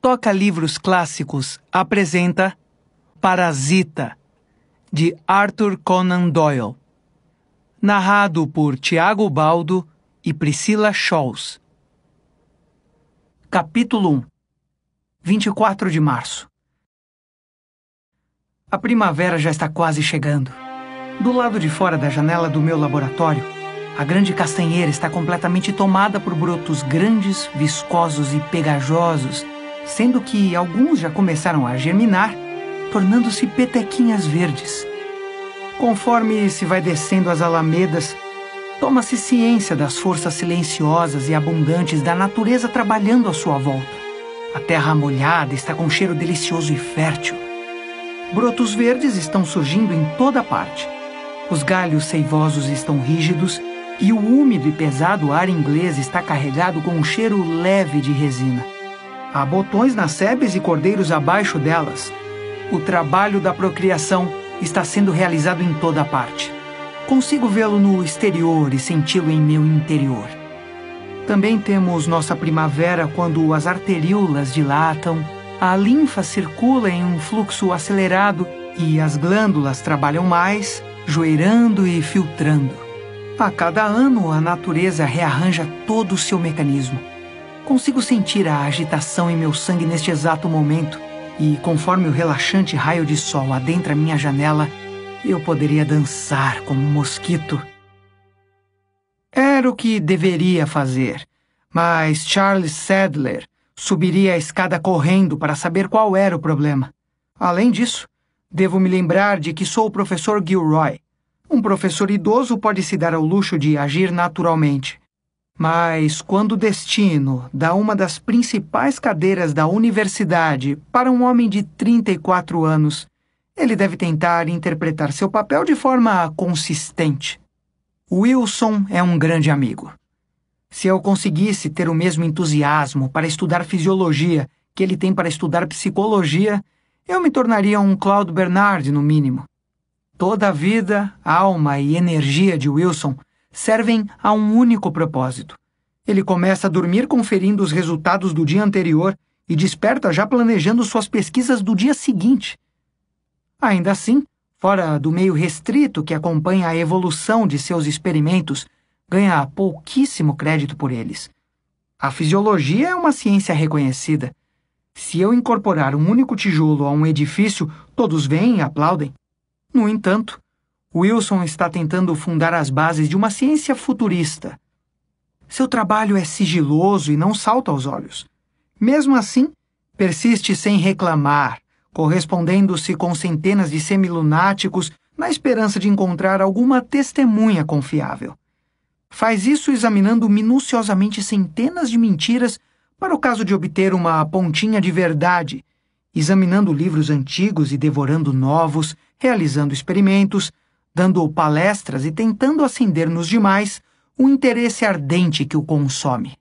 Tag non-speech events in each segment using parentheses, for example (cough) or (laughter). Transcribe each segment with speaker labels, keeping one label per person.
Speaker 1: Toca Livros Clássicos apresenta Parasita, de Arthur Conan Doyle. Narrado por Tiago Baldo e Priscila Scholz. Capítulo 1 24 de março A primavera já está quase chegando. Do lado de fora da janela do meu laboratório, a grande castanheira está completamente tomada por brotos grandes, viscosos e pegajosos sendo que alguns já começaram a germinar, tornando-se petequinhas verdes. Conforme se vai descendo as alamedas, toma-se ciência das forças silenciosas e abundantes da natureza trabalhando à sua volta. A terra molhada está com um cheiro delicioso e fértil. Brotos verdes estão surgindo em toda parte. Os galhos seivosos estão rígidos e o úmido e pesado ar inglês está carregado com um cheiro leve de resina. Há botões nas sebes e cordeiros abaixo delas. O trabalho da procriação está sendo realizado em toda parte. Consigo vê-lo no exterior e senti-lo em meu interior. Também temos nossa primavera quando as arteríolas dilatam, a linfa circula em um fluxo acelerado e as glândulas trabalham mais, joeirando e filtrando. A cada ano, a natureza rearranja todo o seu mecanismo. Consigo sentir a agitação em meu sangue neste exato momento, e conforme o relaxante raio de sol adentra minha janela, eu poderia dançar como um mosquito. Era o que deveria fazer, mas Charles Sadler subiria a escada correndo para saber qual era o problema. Além disso, devo me lembrar de que sou o professor Gilroy. Um professor idoso pode se dar ao luxo de agir naturalmente. Mas quando o destino dá uma das principais cadeiras da universidade para um homem de 34 anos, ele deve tentar interpretar seu papel de forma consistente. Wilson é um grande amigo. Se eu conseguisse ter o mesmo entusiasmo para estudar fisiologia que ele tem para estudar psicologia, eu me tornaria um Claude Bernard, no mínimo. Toda a vida, alma e energia de Wilson servem a um único propósito. Ele começa a dormir conferindo os resultados do dia anterior e desperta já planejando suas pesquisas do dia seguinte. Ainda assim, fora do meio restrito que acompanha a evolução de seus experimentos, ganha pouquíssimo crédito por eles. A fisiologia é uma ciência reconhecida. Se eu incorporar um único tijolo a um edifício, todos vêm e aplaudem. No entanto, Wilson está tentando fundar as bases de uma ciência futurista. Seu trabalho é sigiloso e não salta aos olhos. Mesmo assim, persiste sem reclamar, correspondendo-se com centenas de semilunáticos na esperança de encontrar alguma testemunha confiável. Faz isso examinando minuciosamente centenas de mentiras para o caso de obter uma pontinha de verdade, examinando livros antigos e devorando novos, realizando experimentos, dando palestras e tentando acender nos demais o interesse ardente que o consome.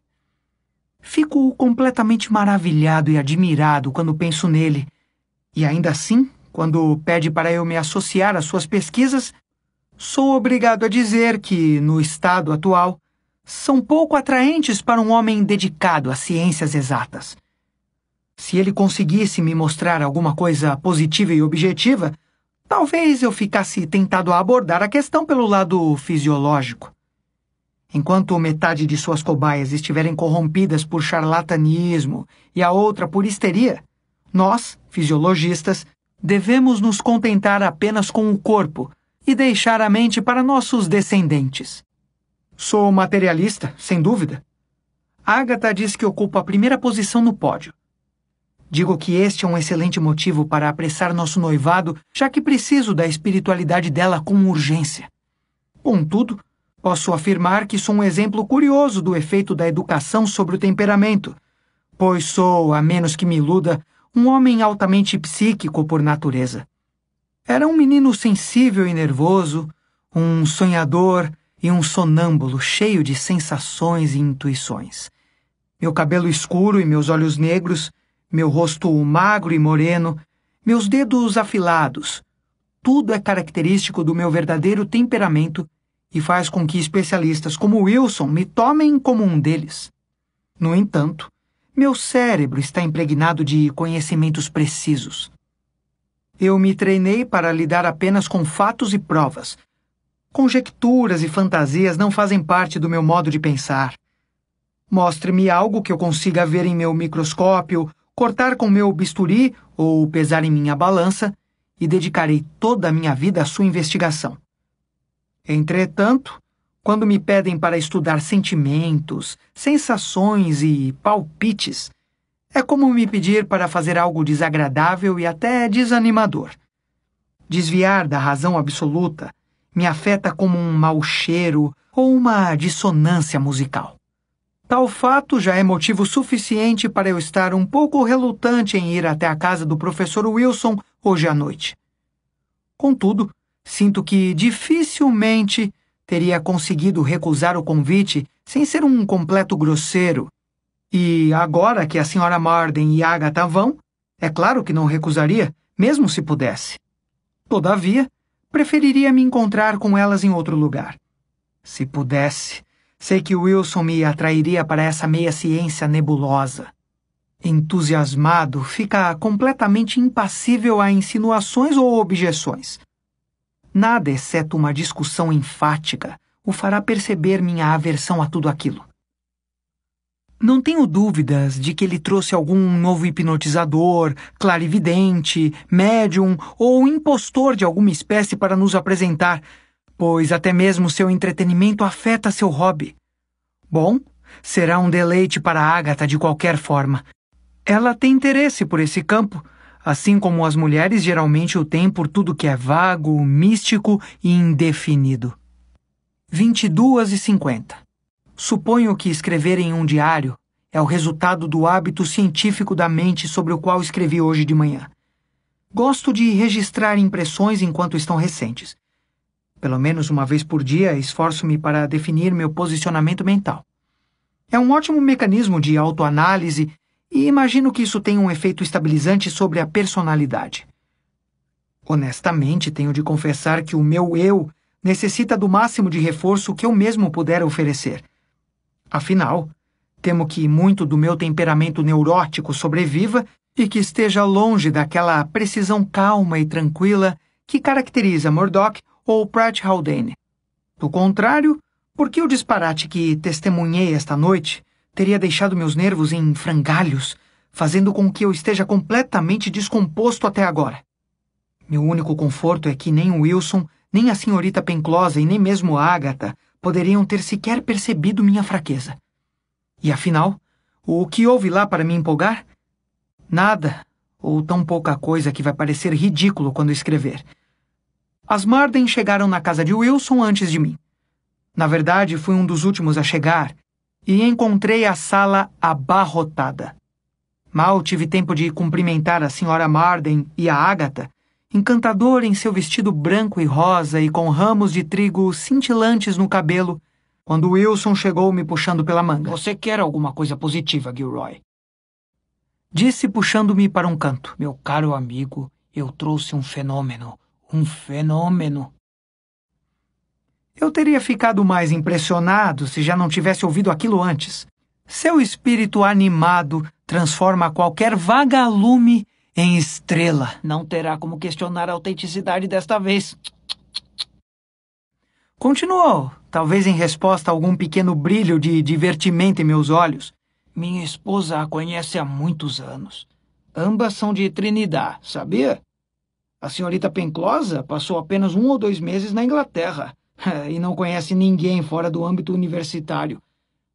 Speaker 1: Fico completamente maravilhado e admirado quando penso nele, e ainda assim, quando pede para eu me associar às suas pesquisas, sou obrigado a dizer que, no estado atual, são pouco atraentes para um homem dedicado às ciências exatas. Se ele conseguisse me mostrar alguma coisa positiva e objetiva, Talvez eu ficasse tentado a abordar a questão pelo lado fisiológico. Enquanto metade de suas cobaias estiverem corrompidas por charlatanismo e a outra por histeria, nós, fisiologistas, devemos nos contentar apenas com o corpo e deixar a mente para nossos descendentes. Sou materialista, sem dúvida. Agatha diz que ocupa a primeira posição no pódio. Digo que este é um excelente motivo para apressar nosso noivado, já que preciso da espiritualidade dela com urgência. Contudo, posso afirmar que sou um exemplo curioso do efeito da educação sobre o temperamento, pois sou, a menos que me iluda, um homem altamente psíquico por natureza. Era um menino sensível e nervoso, um sonhador e um sonâmbulo cheio de sensações e intuições. Meu cabelo escuro e meus olhos negros meu rosto magro e moreno, meus dedos afilados. Tudo é característico do meu verdadeiro temperamento e faz com que especialistas como Wilson me tomem como um deles. No entanto, meu cérebro está impregnado de conhecimentos precisos. Eu me treinei para lidar apenas com fatos e provas. Conjecturas e fantasias não fazem parte do meu modo de pensar. Mostre-me algo que eu consiga ver em meu microscópio cortar com meu bisturi ou pesar em minha balança e dedicarei toda a minha vida à sua investigação. Entretanto, quando me pedem para estudar sentimentos, sensações e palpites, é como me pedir para fazer algo desagradável e até desanimador. Desviar da razão absoluta me afeta como um mau cheiro ou uma dissonância musical. Tal fato já é motivo suficiente para eu estar um pouco relutante em ir até a casa do professor Wilson hoje à noite. Contudo, sinto que dificilmente teria conseguido recusar o convite sem ser um completo grosseiro. E agora que a senhora Marden e Agatha vão, é claro que não recusaria, mesmo se pudesse. Todavia, preferiria me encontrar com elas em outro lugar. Se pudesse, Sei que Wilson me atrairia para essa meia-ciência nebulosa. Entusiasmado, fica completamente impassível a insinuações ou objeções. Nada, exceto uma discussão enfática, o fará perceber minha aversão a tudo aquilo. Não tenho dúvidas de que ele trouxe algum novo hipnotizador, clarividente, médium ou impostor de alguma espécie para nos apresentar pois até mesmo seu entretenimento afeta seu hobby. Bom, será um deleite para Agatha de qualquer forma. Ela tem interesse por esse campo, assim como as mulheres geralmente o têm por tudo que é vago, místico e indefinido. 22 e 50 Suponho que escrever em um diário é o resultado do hábito científico da mente sobre o qual escrevi hoje de manhã. Gosto de registrar impressões enquanto estão recentes pelo menos uma vez por dia, esforço-me para definir meu posicionamento mental. É um ótimo mecanismo de autoanálise e imagino que isso tenha um efeito estabilizante sobre a personalidade. Honestamente, tenho de confessar que o meu eu necessita do máximo de reforço que eu mesmo puder oferecer. Afinal, temo que muito do meu temperamento neurótico sobreviva e que esteja longe daquela precisão calma e tranquila que caracteriza Murdoch ou Pratt Haldane. Do contrário, por que o disparate que testemunhei esta noite teria deixado meus nervos em frangalhos, fazendo com que eu esteja completamente descomposto até agora? Meu único conforto é que nem o Wilson, nem a senhorita Penclosa e nem mesmo a Agatha poderiam ter sequer percebido minha fraqueza. E afinal, o que houve lá para me empolgar? Nada, ou tão pouca coisa que vai parecer ridículo quando escrever. As Marden chegaram na casa de Wilson antes de mim. Na verdade, fui um dos últimos a chegar e encontrei a sala abarrotada. Mal tive tempo de cumprimentar a senhora Marden e a Ágata, encantadora em seu vestido branco e rosa e com ramos de trigo cintilantes no cabelo, quando Wilson chegou me puxando pela manga. Você quer alguma coisa positiva, Gilroy? Disse puxando-me para um canto. Meu caro amigo, eu trouxe um fenômeno um fenômeno. Eu teria ficado mais impressionado se já não tivesse ouvido aquilo antes. Seu espírito animado transforma qualquer vagalume em estrela. Não terá como questionar a autenticidade desta vez. Continuou, talvez em resposta a algum pequeno brilho de divertimento em meus olhos. Minha esposa a conhece há muitos anos. Ambas são de Trinidad, sabia? A senhorita Penclosa passou apenas um ou dois meses na Inglaterra (laughs) e não conhece ninguém fora do âmbito universitário.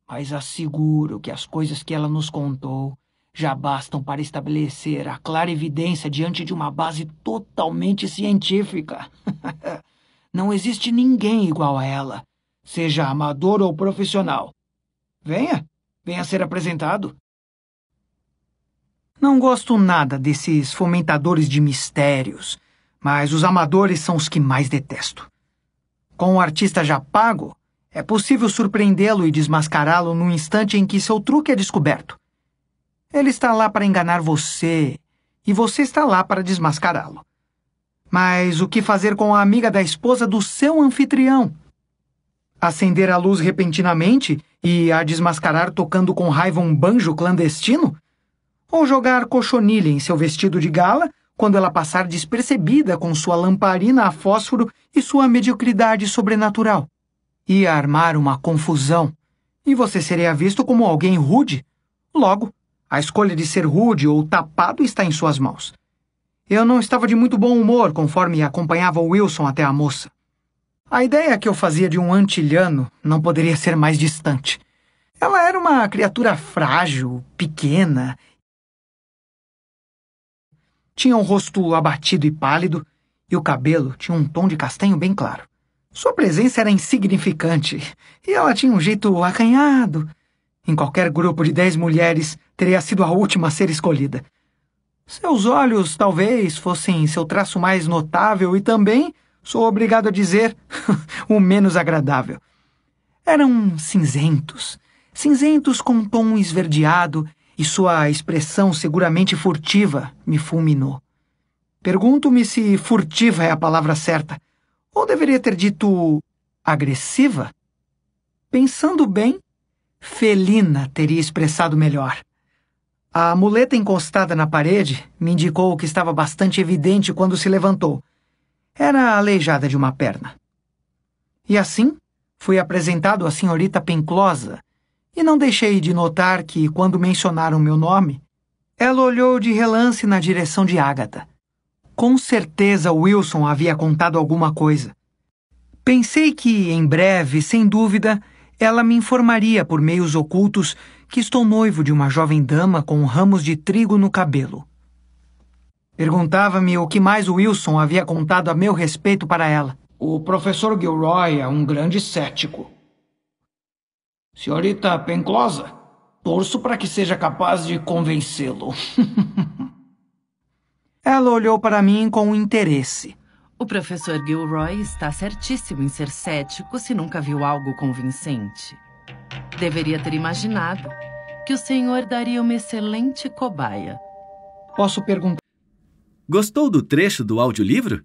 Speaker 1: Mas asseguro que as coisas que ela nos contou já bastam para estabelecer a clara evidência diante de uma base totalmente científica. (laughs) não existe ninguém igual a ela, seja amador ou profissional. Venha, venha ser apresentado. Não gosto nada desses fomentadores de mistérios, mas os amadores são os que mais detesto. Com o artista já pago, é possível surpreendê-lo e desmascará-lo no instante em que seu truque é descoberto. Ele está lá para enganar você e você está lá para desmascará-lo. Mas o que fazer com a amiga da esposa do seu anfitrião? Acender a luz repentinamente e a desmascarar tocando com raiva um banjo clandestino? ou jogar cochonilha em seu vestido de gala quando ela passar despercebida com sua lamparina a fósforo e sua mediocridade sobrenatural. Ia armar uma confusão, e você seria visto como alguém rude. Logo, a escolha de ser rude ou tapado está em suas mãos. Eu não estava de muito bom humor conforme acompanhava Wilson até a moça. A ideia que eu fazia de um antilhano não poderia ser mais distante. Ela era uma criatura frágil, pequena tinha um rosto abatido e pálido, e o cabelo tinha um tom de castanho bem claro. Sua presença era insignificante, e ela tinha um jeito acanhado. Em qualquer grupo de dez mulheres, teria sido a última a ser escolhida. Seus olhos, talvez, fossem seu traço mais notável e também, sou obrigado a dizer, (laughs) o menos agradável. Eram cinzentos, cinzentos com um tom esverdeado e sua expressão seguramente furtiva me fulminou. Pergunto-me se furtiva é a palavra certa, ou deveria ter dito agressiva? Pensando bem, felina teria expressado melhor. A muleta encostada na parede me indicou o que estava bastante evidente quando se levantou. Era aleijada de uma perna. E assim, fui apresentado à senhorita Penclosa, e não deixei de notar que, quando mencionaram meu nome, ela olhou de relance na direção de Agatha. Com certeza Wilson havia contado alguma coisa. Pensei que, em breve, sem dúvida, ela me informaria por meios ocultos que estou noivo de uma jovem dama com ramos de trigo no cabelo. Perguntava-me o que mais Wilson havia contado a meu respeito para ela. O professor Gilroy é um grande cético, Senhorita Penclosa, torço para que seja capaz de convencê-lo. (laughs) Ela olhou para mim com interesse. O professor Gilroy está certíssimo em ser cético se nunca viu algo convincente. Deveria ter imaginado que o senhor daria uma excelente cobaia. Posso perguntar? Gostou do trecho do audiolivro?